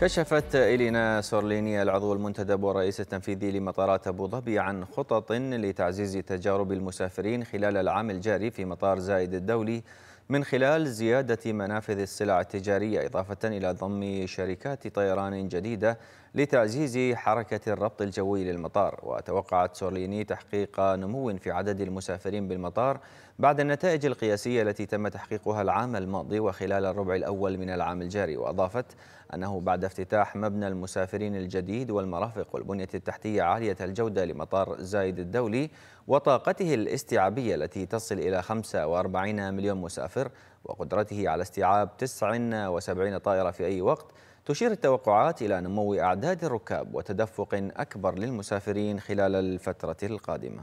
كشفت إلينا سورليني العضو المنتدب والرئيس التنفيذي لمطارات أبو ظبي عن خطط لتعزيز تجارب المسافرين خلال العام الجاري في مطار زايد الدولي من خلال زيادة منافذ السلع التجارية إضافة إلى ضم شركات طيران جديدة لتعزيز حركة الربط الجوي للمطار وتوقعت سورليني تحقيق نمو في عدد المسافرين بالمطار بعد النتائج القياسية التي تم تحقيقها العام الماضي وخلال الربع الأول من العام الجاري وأضافت أنه بعد افتتاح مبنى المسافرين الجديد والمرافق والبنية التحتية عالية الجودة لمطار زايد الدولي وطاقته الاستيعابية التي تصل إلى 45 مليون مسافر الحافر وقدرته على استيعاب 79 طائرة في أي وقت تشير التوقعات إلى نمو أعداد الركاب وتدفق أكبر للمسافرين خلال الفترة القادمة